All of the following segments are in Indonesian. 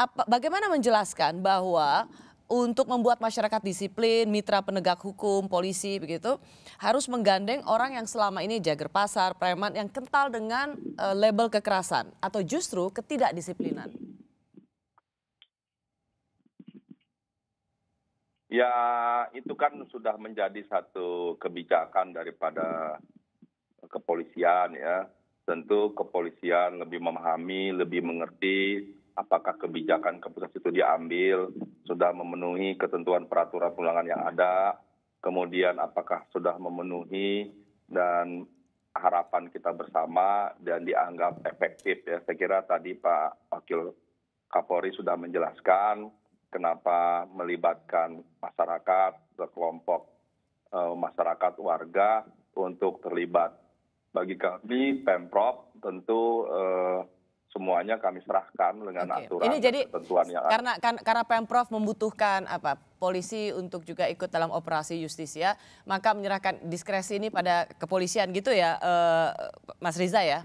apa, bagaimana menjelaskan bahwa untuk membuat masyarakat disiplin, mitra penegak hukum, polisi begitu, harus menggandeng orang yang selama ini jager pasar, preman yang kental dengan uh, label kekerasan atau justru ketidakdisiplinan. Ya, itu kan sudah menjadi satu kebijakan daripada kepolisian ya. Tentu kepolisian lebih memahami, lebih mengerti apakah kebijakan keputusan itu diambil, sudah memenuhi ketentuan peraturan perundangan yang ada, kemudian apakah sudah memenuhi dan harapan kita bersama dan dianggap efektif ya. Saya kira tadi Pak Wakil Kapolri sudah menjelaskan kenapa melibatkan masyarakat, kelompok e, eh, masyarakat warga untuk terlibat. Bagi kami Pemprov tentu e, semuanya kami serahkan dengan okay. aturan ini jadi ketentuan yang karena kan, karena pemprov membutuhkan apa polisi untuk juga ikut dalam operasi justisia ya, maka menyerahkan diskresi ini pada kepolisian gitu ya eh, Mas Riza ya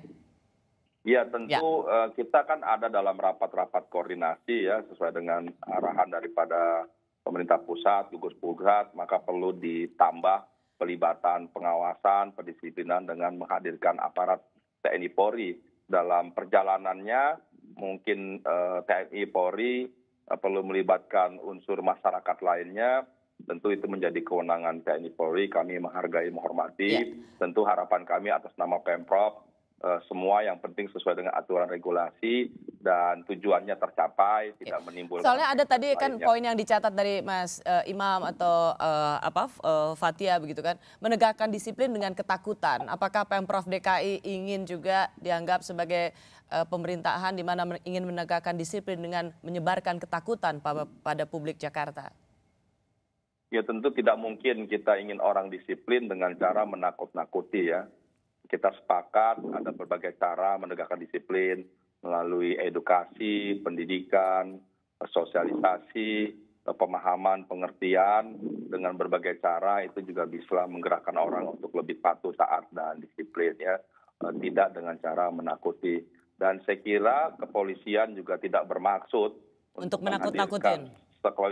Ya tentu ya. Uh, kita kan ada dalam rapat-rapat koordinasi ya sesuai dengan arahan daripada pemerintah pusat, gugus pusat, maka perlu ditambah pelibatan pengawasan, pendisiplinan dengan menghadirkan aparat TNI Polri dalam perjalanannya mungkin eh, TNI Polri eh, perlu melibatkan unsur masyarakat lainnya tentu itu menjadi kewenangan TNI Polri kami menghargai menghormati iya. tentu harapan kami atas nama Pemprov Eh, semua yang penting sesuai dengan aturan regulasi dan tujuannya tercapai tidak menimbulkan. Soalnya ada tadi kan lainnya. kan poin yang dicatat dari Mas uh, Imam atau uh, apa uh, Fatia begitu kan menegakkan disiplin dengan ketakutan. Apakah pemprov DKI ingin juga dianggap sebagai uh, pemerintahan di mana ingin menegakkan disiplin dengan menyebarkan ketakutan pada, pada publik Jakarta? Ya tentu tidak mungkin kita ingin orang disiplin dengan cara menakut-nakuti ya kita sepakat ada berbagai cara menegakkan disiplin melalui edukasi, pendidikan, sosialisasi, pemahaman, pengertian dengan berbagai cara itu juga bisa menggerakkan orang untuk lebih patuh, saat dan disiplin ya, eh, tidak dengan cara menakuti. Dan saya kira kepolisian juga tidak bermaksud untuk, menakut-nakutin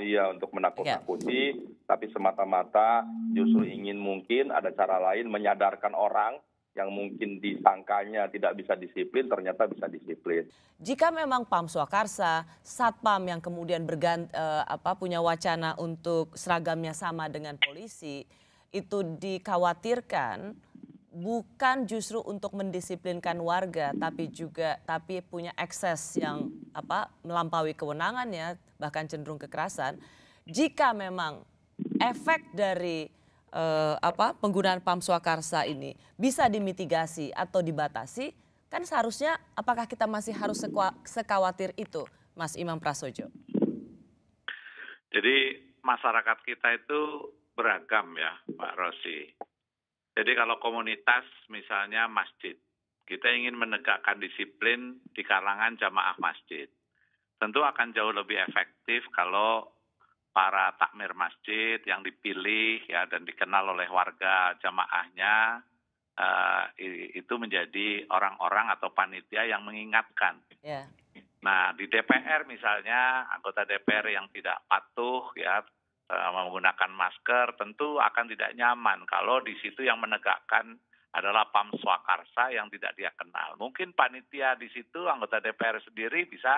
ya untuk iya. menakut-nakuti, ya. tapi semata-mata justru ingin mungkin ada cara lain menyadarkan orang yang mungkin disangkanya tidak bisa disiplin ternyata bisa disiplin. Jika memang Pam Swakarsa, Satpam yang kemudian bergant, eh, apa punya wacana untuk seragamnya sama dengan polisi itu dikhawatirkan bukan justru untuk mendisiplinkan warga tapi juga tapi punya ekses yang apa melampaui kewenangannya bahkan cenderung kekerasan jika memang efek dari eh, apa penggunaan pam swakarsa ini bisa dimitigasi atau dibatasi, kan seharusnya apakah kita masih harus sekhawatir itu, Mas Imam Prasojo? Jadi masyarakat kita itu beragam ya, Pak Rosi. Jadi kalau komunitas misalnya masjid, kita ingin menegakkan disiplin di kalangan jamaah masjid. Tentu akan jauh lebih efektif kalau para takmir masjid yang dipilih ya dan dikenal oleh warga jamaahnya uh, itu menjadi orang-orang atau panitia yang mengingatkan. Yeah. Nah di DPR misalnya anggota DPR yang tidak patuh ya uh, menggunakan masker tentu akan tidak nyaman kalau di situ yang menegakkan adalah Pam Swakarsa yang tidak dia kenal. Mungkin panitia di situ anggota DPR sendiri bisa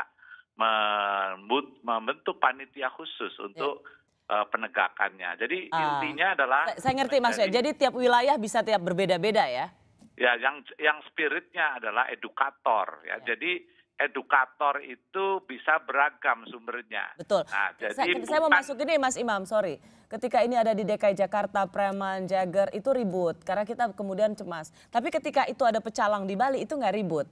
membentuk panitia khusus untuk ya. Eh, penegakannya. Jadi uh, intinya adalah saya, ngerti mas Jadi, jadi tiap wilayah bisa tiap berbeda-beda ya. Ya, yang yang spiritnya adalah edukator ya. ya. Jadi edukator itu bisa beragam sumbernya. Betul. Nah, jadi saya, bukan... saya mau masuk ini Mas Imam, sorry. Ketika ini ada di DKI Jakarta, preman, jagger itu ribut karena kita kemudian cemas. Tapi ketika itu ada pecalang di Bali itu nggak ribut.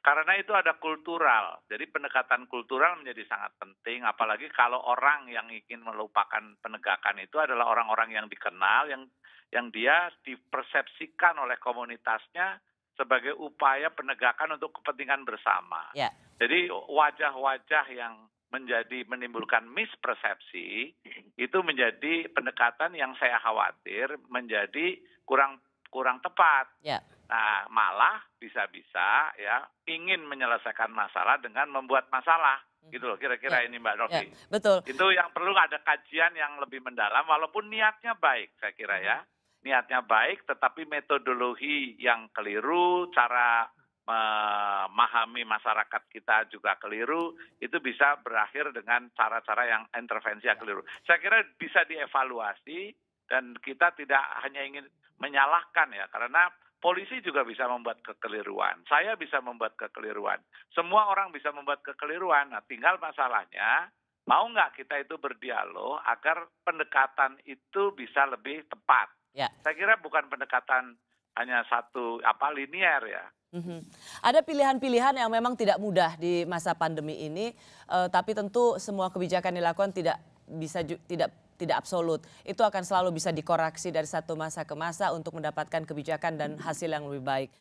Karena itu ada kultural, jadi pendekatan kultural menjadi sangat penting, apalagi kalau orang yang ingin melupakan penegakan itu adalah orang-orang yang dikenal, yang yang dia dipersepsikan oleh komunitasnya sebagai upaya penegakan untuk kepentingan bersama. Ya. Jadi wajah-wajah yang menjadi menimbulkan mispersepsi itu menjadi pendekatan yang saya khawatir menjadi kurang kurang tepat. Ya. Nah, malah bisa-bisa ya ingin menyelesaikan masalah dengan membuat masalah hmm. gitu loh kira-kira ya. ini Mbak Novi. Ya, betul. Itu yang perlu ada kajian yang lebih mendalam walaupun niatnya baik saya kira ya. Hmm. Niatnya baik tetapi metodologi yang keliru, cara memahami masyarakat kita juga keliru, itu bisa berakhir dengan cara-cara yang intervensi yang ya. keliru. Saya kira bisa dievaluasi dan kita tidak hanya ingin menyalahkan ya karena polisi juga bisa membuat kekeliruan, saya bisa membuat kekeliruan, semua orang bisa membuat kekeliruan. Nah, tinggal masalahnya mau nggak kita itu berdialog agar pendekatan itu bisa lebih tepat. Ya. Saya kira bukan pendekatan hanya satu apa linier ya. Mhm. Ada pilihan-pilihan yang memang tidak mudah di masa pandemi ini, uh, tapi tentu semua kebijakan dilakukan tidak bisa tidak tidak absolut. Itu akan selalu bisa dikoreksi dari satu masa ke masa untuk mendapatkan kebijakan dan hasil yang lebih baik.